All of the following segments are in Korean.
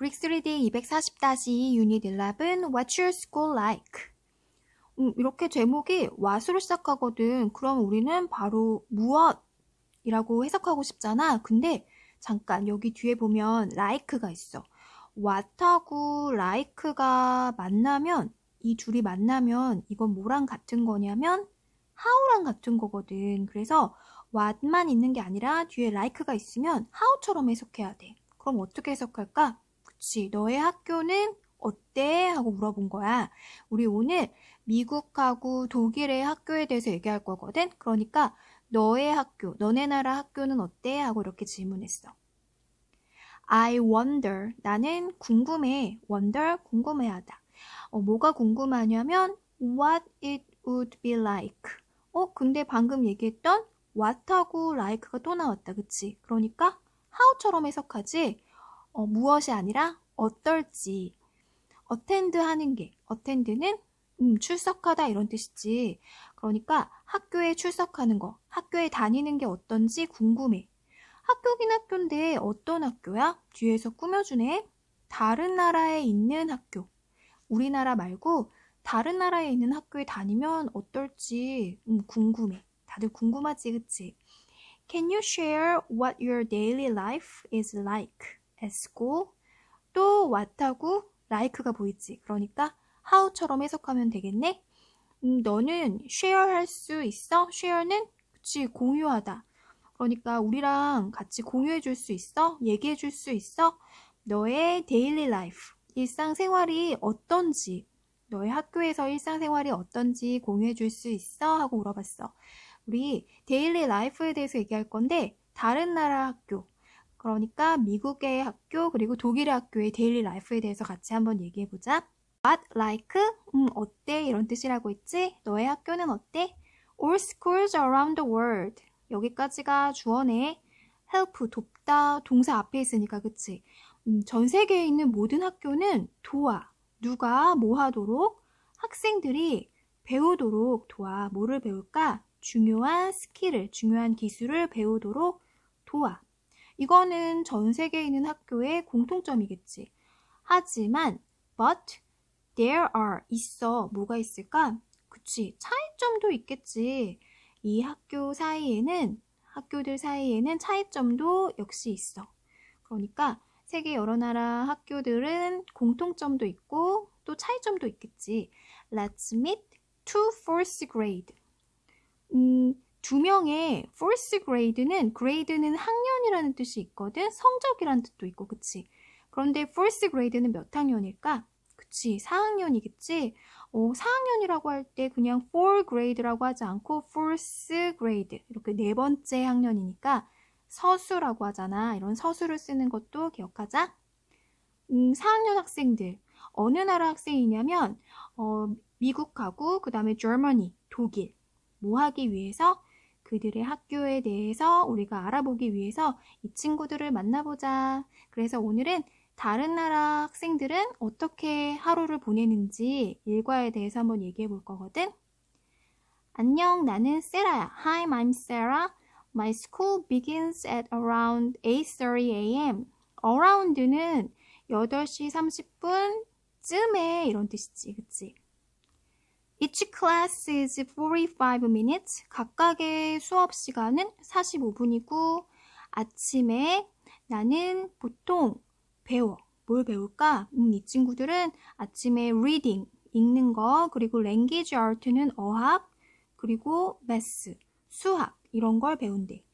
브릭 3D 240-2 유닛 11 What's Your School Like? 음, 이렇게 제목이 what으로 시작하거든. 그럼 우리는 바로 무엇이라고 해석하고 싶잖아. 근데 잠깐 여기 뒤에 보면 like가 있어. what하고 like가 만나면 이 둘이 만나면 이건 뭐랑 같은 거냐면 how랑 같은 거거든. 그래서 what만 있는 게 아니라 뒤에 like가 있으면 how처럼 해석해야 돼. 그럼 어떻게 해석할까? 그렇지. 너의 학교는 어때? 하고 물어본 거야. 우리 오늘 미국하고 독일의 학교에 대해서 얘기할 거거든. 그러니까 너의 학교, 너네 나라 학교는 어때? 하고 이렇게 질문했어. I wonder. 나는 궁금해. wonder 궁금해하다. 어, 뭐가 궁금하냐면 what it would be like. 어, 근데 방금 얘기했던 what하고 like가 또 나왔다. 그치? 그러니까 how처럼 해석하지. 어, 무엇이 아니라 어떨지 어텐드 하는 게 어텐드는 음, 출석하다 이런 뜻이지. 그러니까 학교에 출석하는 거, 학교에 다니는 게 어떤지 궁금해. 학교긴 학교인데 어떤 학교야? 뒤에서 꾸며주네. 다른 나라에 있는 학교. 우리나라 말고 다른 나라에 있는 학교에 다니면 어떨지 음, 궁금해. 다들 궁금하지, 그치? Can you share what your daily life is like? as고 또왓하고라이크가 보이지. 그러니까 하우처럼 해석하면 되겠네. 음, 너는 쉐어 할 수 있어? 쉐어는 그치 공유하다. 그러니까 우리랑 같이 공유해 줄 수 있어? 얘기해 줄 수 있어? 너의 데일리 라이프, 일상생활이 어떤지, 너의 학교에서 일상생활이 어떤지 공유해 줄 수 있어? 하고 물어봤어. 우리 데일리 라이프에 대해서 얘기할 건데, 다른 나라 학교, 그러니까 미국의 학교 그리고 독일의 학교의 데일리 라이프에 대해서 같이 한번 얘기해 보자. What like? 음, 어때? 이런 뜻이라고 했지? 너의 학교는 어때? All schools around the world. 여기까지가 주어네. help 돕다 동사 앞에 있으니까 그치? 음, 전 세계에 있는 모든 학교는 도와 누가 뭐 하도록 학생들이 배우도록 도와 뭐를 배울까? 중요한 스킬을 중요한 기술을 배우도록 도와 이거는 전 세계에 있는 학교의 공통점이겠지. 하지만 but there are 있어 뭐가 있을까? 그치 차이점도 있겠지. 이 학교 사이에는 학교들 사이에는 차이점도 역시 있어. 그러니까 세계 여러 나라 학교들은 공통점도 있고 또 차이점도 있겠지. Let's meet to f o u r t grade. 음, 두 명의 first grade는 grade는 학년이라는 뜻이 있거든. 성적이라는 뜻도 있고, 그치? 그런데 first grade는 몇 학년일까? 그치? 4학년이겠지? 어, 4학년이라고 할 때 그냥 four grade라고 하지 않고 first grade 이렇게 네 번째 학년이니까 서수라고 하잖아. 이런 서수를 쓰는 것도 기억하자. 음, 4학년 학생들 어느 나라 학생이냐면 어, 미국하고 그 다음에 Germany 독일 뭐 하기 위해서 그들의 학교에 대해서 우리가 알아보기 위해서 이 친구들을 만나보자. 그래서 오늘은 다른 나라 학생들은 어떻게 하루를 보내는지 일과에 대해서 한번 얘기해 볼 거거든. 안녕, 나는 세라야. Hi, I'm Sarah. My school begins at around 8:30 a.m. around는 8시 30분쯤에 이런 뜻이지, 그치? Each class is 45 minutes. 각각의 수업 시간은 45분이고 아침에 나는 보통 배워. 뭘 배울까? 음, 이 친구들은 아침에 reading, 읽는 거, 그리고 language art는 어학, 그리고 math, 수학 이런 걸 배운대.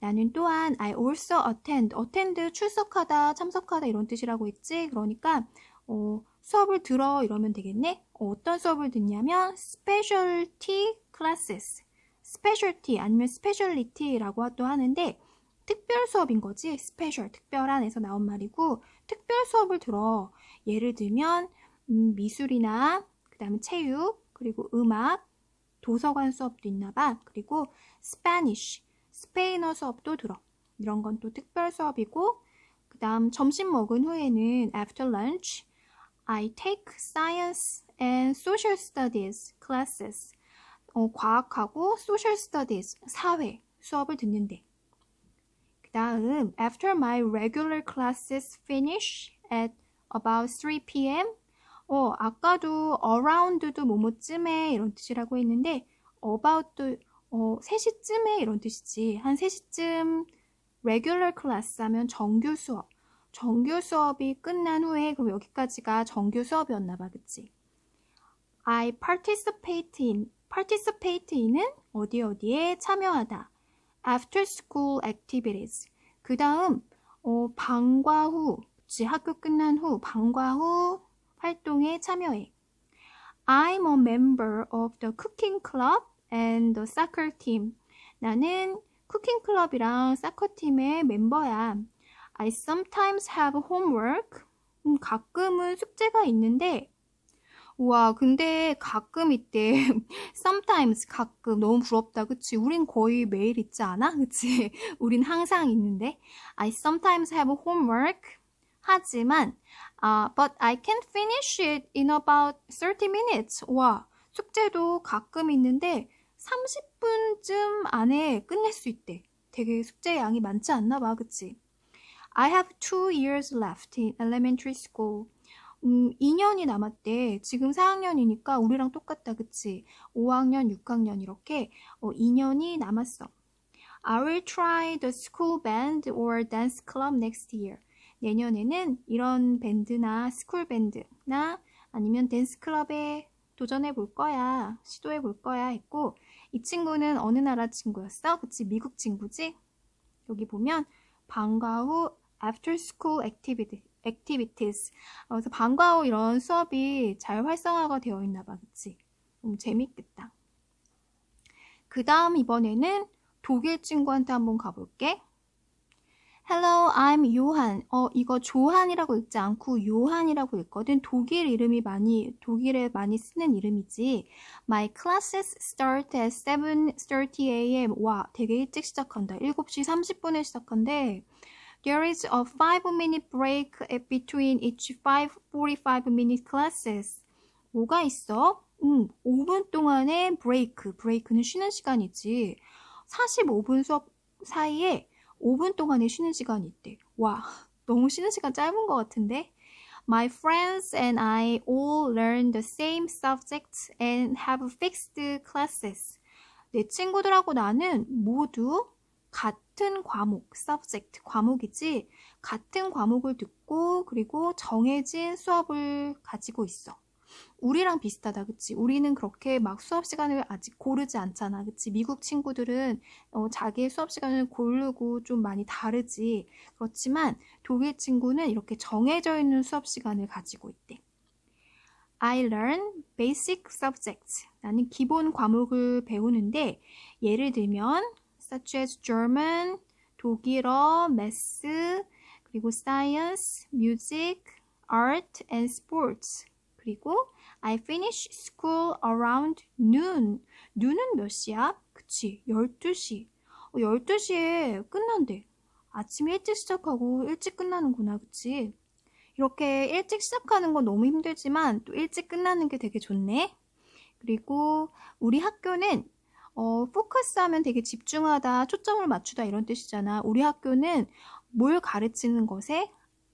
나는 또한 I also attend, attend 출석하다, 참석하다 이런 뜻이라고 했지. 그러니까 어, 수업을 들어 이러면 되겠네. 어떤 수업을 듣냐면 specialty classes, specialty 아니면 speciality라고 또 하는데 특별 수업인 거지 special 특별한에서 나온 말이고 특별 수업을 들어 예를 들면 음, 미술이나 그 다음에 체육 그리고 음악 도서관 수업도 있나봐 그리고 Spanish 스페인어 수업도 들어 이런 건 또 특별 수업이고 그 다음 점심 먹은 후에는 after lunch I take science and social studies classes 어, 과학하고 social studies 사회 수업을 듣는데 그 다음 after my regular classes finish at about 3 p.m. 어, 아까도 around도 뭐뭐쯤에 이런 뜻이라고 했는데 about도 어, 3시쯤에 이런 뜻이지 한 3시쯤 regular class 하면 정규 수업 정규 수업이 끝난 후에 그럼 여기까지가 정규 수업이었나 봐 그치 I participate in, participate in은 어디 어디에 참여하다. After school activities. 그 다음, 어, 방과 후, 즉 학교 끝난 후, 방과 후 활동에 참여해. I'm a member of the cooking club and the soccer team. 나는 쿠킹 클럽이랑 사커 팀의 멤버야. I sometimes have homework. 가끔은 숙제가 있는데 우와, 근데 가끔 이때, sometimes 가끔 너무 부럽다, 그치? 우린 거의 매일 있지 않아? 그치? 우린 항상 있는데. I sometimes have homework. 하지만, uh, but I can finish it in about 30 minutes. 와, 숙제도 가끔 있는데 30분쯤 안에 끝낼 수 있대. 되게 숙제 양이 많지 않나 봐, 그치? I have two years left in elementary school. 음, 2년이 남았대. 지금 4학년이니까 우리랑 똑같다, 그치? 5학년, 6학년 이렇게 어, 2년이 남았어. I will try the school band or dance club next year. 내년에는 이런 밴드나 스쿨 밴드나 아니면 댄스 클럽에 도전해 볼 거야. 시도해 볼 거야 했고 이 친구는 어느 나라 친구였어? 그치? 미국 친구지? 여기 보면 방과 후 after school activity activities. 어, 그래서 방과 후 이런 수업이 잘 활성화가 되어 있나 봐, 그치? 너무 재밌겠다. 그 다음 이번에는 독일 친구한테 한번 가볼게. Hello, I'm o 요한. 어, 이거 조한이라고 읽지 않고 요한이라고 읽거든. 독일 이름이 많이, 독일에 많이 쓰는 이름이지. My classes start at 7.30 a.m. 와, 되게 일찍 시작한다. 7시 30분에 시작한대 There is a 5-minute break between each 5 45-minute classes. 뭐가 있어? 음, 5분 동안의 break. b r e a k 는 쉬는 시간이지. 45분 수업 사이에 5분 동안의 쉬는 시간이 있대. 와, 너무 쉬는 시간 짧은 것 같은데? My friends and I all learn the same subjects and have fixed classes. 내 친구들하고 나는 모두 같은 과목, subject, 과목이지 같은 과목을 듣고 그리고 정해진 수업을 가지고 있어. 우리랑 비슷하다, 그치? 우리는 그렇게 막 수업 시간을 아직 고르지 않잖아, 그치? 미국 친구들은 어, 자기의 수업 시간을 고르고 좀 많이 다르지. 그렇지만 독일 친구는 이렇게 정해져 있는 수업 시간을 가지고 있대. I learn basic subjects. 나는 기본 과목을 배우는데, 예를 들면 such as German, 독일어, math, 그리고 science, music, art, and sports. 그리고 I finish school around noon. noon은 몇 시야? 그치, 12시. 어, 12시에 끝난대. 아침 일찍 시작하고 일찍 끝나는구나, 그치? 이렇게 일찍 시작하는 건 너무 힘들지만 또 일찍 끝나는 게 되게 좋네. 그리고 우리 학교는 어, 포커스하면 되게 집중하다, 초점을 맞추다 이런 뜻이잖아. 우리 학교는 뭘 가르치는 것에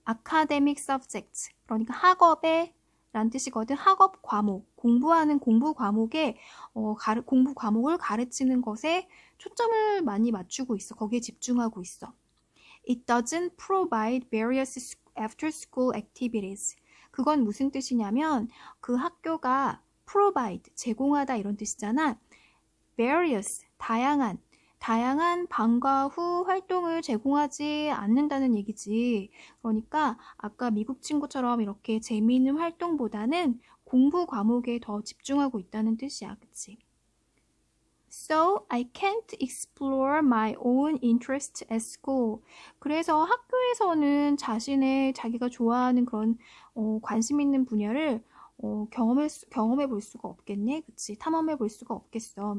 academic subject, 그러니까 학업에 란 뜻이거든. 학업 과목, 공부하는 공부 과목에 어, 가르, 공부 과목을 가르치는 것에 초점을 많이 맞추고 있어. 거기에 집중하고 있어. It doesn't provide various after-school activities. 그건 무슨 뜻이냐면 그 학교가 provide 제공하다 이런 뜻이잖아. various, 다양한, 다양한 방과 후 활동을 제공하지 않는다는 얘기지. 그러니까 아까 미국 친구처럼 이렇게 재미있는 활동보다는 공부 과목에 더 집중하고 있다는 뜻이야. 그치? So I can't explore my own interest at school. 그래서 학교에서는 자신의 자기가 좋아하는 그런 어, 관심 있는 분야를 어, 경험해, 경험해 볼 수가 없겠네. 그치? 탐험해 볼 수가 없겠어.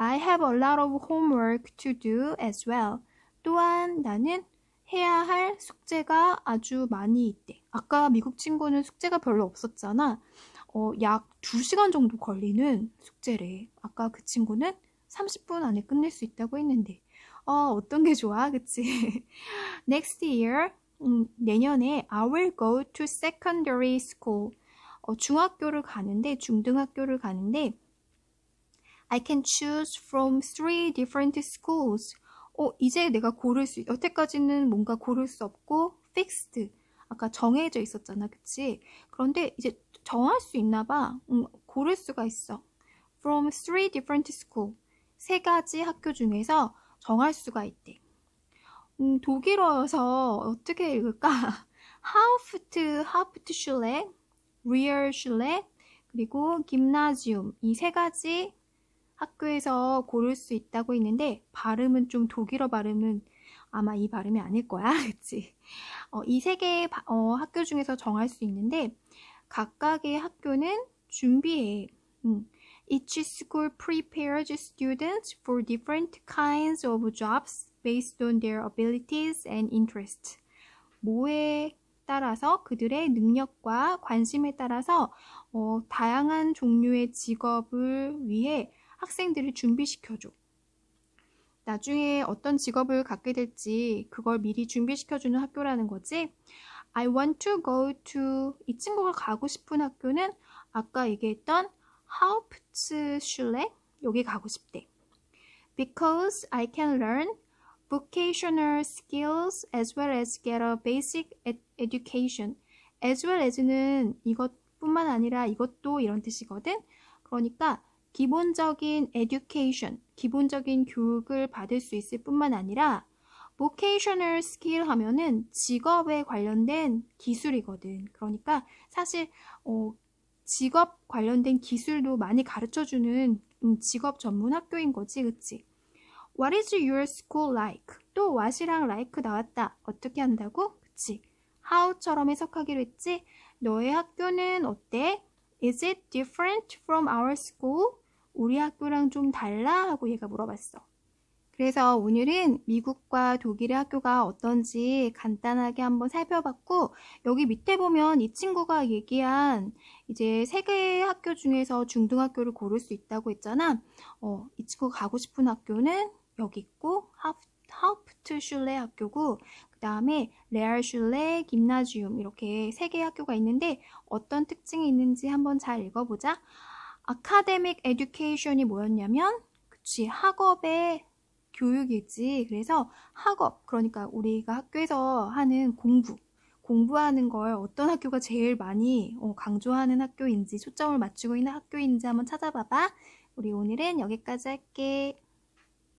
I have a lot of homework to do as well. 또한 나는 해야 할 숙제가 아주 많이 있대. 아까 미국 친구는 숙제가 별로 없었잖아. 어, 약 2시간 정도 걸리는 숙제래. 아까 그 친구는 30분 안에 끝낼 수 있다고 했는데. 어, 어떤 게 좋아? 그치? Next year, 음, 내년에 I will go to secondary school. 어, 중학교를 가는데, 중등학교를 가는데, I can choose from three different schools. 어, 이제 내가 고를 수, 여태까지는 뭔가 고를 수 없고, fixed. 아까 정해져 있었잖아, 그치? 그런데 이제 정할 수 있나 봐. 음, 고를 수가 있어. From three different school. s 세 가지 학교 중에서 정할 수가 있대. 음, 독일어여서 어떻게 읽을까? Haupt, h t s 하우프트, e 프트 s 레 리얼 l 레 그리고 g m n 김나지움. 이 세 가지 학교에서 고를 수 있다고 했는데 발음은 좀 독일어 발음은 아마 이 발음이 아닐 거야 그치 어, 이세 개의 바, 어, 학교 중에서 정할 수 있는데 각각의 학교는 준비해 음. Each school prepares students for different kinds of jobs based on their abilities and interests. 모에 따라서 그들의 능력과 관심에 따라서 어, 다양한 종류의 직업을 위해 학생들을 준비시켜줘. 나중에 어떤 직업을 갖게 될지 그걸 미리 준비시켜주는 학교라는 거지. I want to go to 이 친구가 가고 싶은 학교는 아까 얘기했던 하우프츠슐레 여기 가고 싶대. Because I can learn vocational skills as well as get a basic education. as wellas는 이것뿐만 아니라 이것도 이런 뜻이거든. 그러니까 기본적인 education, 기본적인 교육을 받을 수 있을 뿐만 아니라 vocational skill 하면은 직업에 관련된 기술이거든. 그러니까 사실 어, 직업 관련된 기술도 많이 가르쳐주는 음, 직업 전문 학교인 거지, 그치? What is your school like? 또 what이랑 like 나왔다. 어떻게 한다고? 그치? How처럼 해석하기로 했지? 너의 학교는 어때? Is it different from our school? 우리 학교랑 좀 달라? 하고 얘가 물어봤어. 그래서 오늘은 미국과 독일의 학교가 어떤지 간단하게 한번 살펴봤고 여기 밑에 보면 이 친구가 얘기한 이제 세계의 학교 중에서 중등학교를 고를 수 있다고 했잖아. 어, 이 친구가 가고 싶은 학교는 여기 있고 하프 하우프트 슐레 학교고 그 다음에 레알 슐레, 김나지움 이렇게 세 개의 학교가 있는데 어떤 특징이 있는지 한번 잘 읽어보자. 아카데믹 에듀케이션이 뭐였냐면 그치 학업의 교육이지. 그래서 학업 그러니까 우리가 학교에서 하는 공부 공부하는 걸 어떤 학교가 제일 많이 어, 강조하는 학교인지 초점을 맞추고 있는 학교인지 한번 찾아봐봐. 우리 오늘은 여기까지 할게.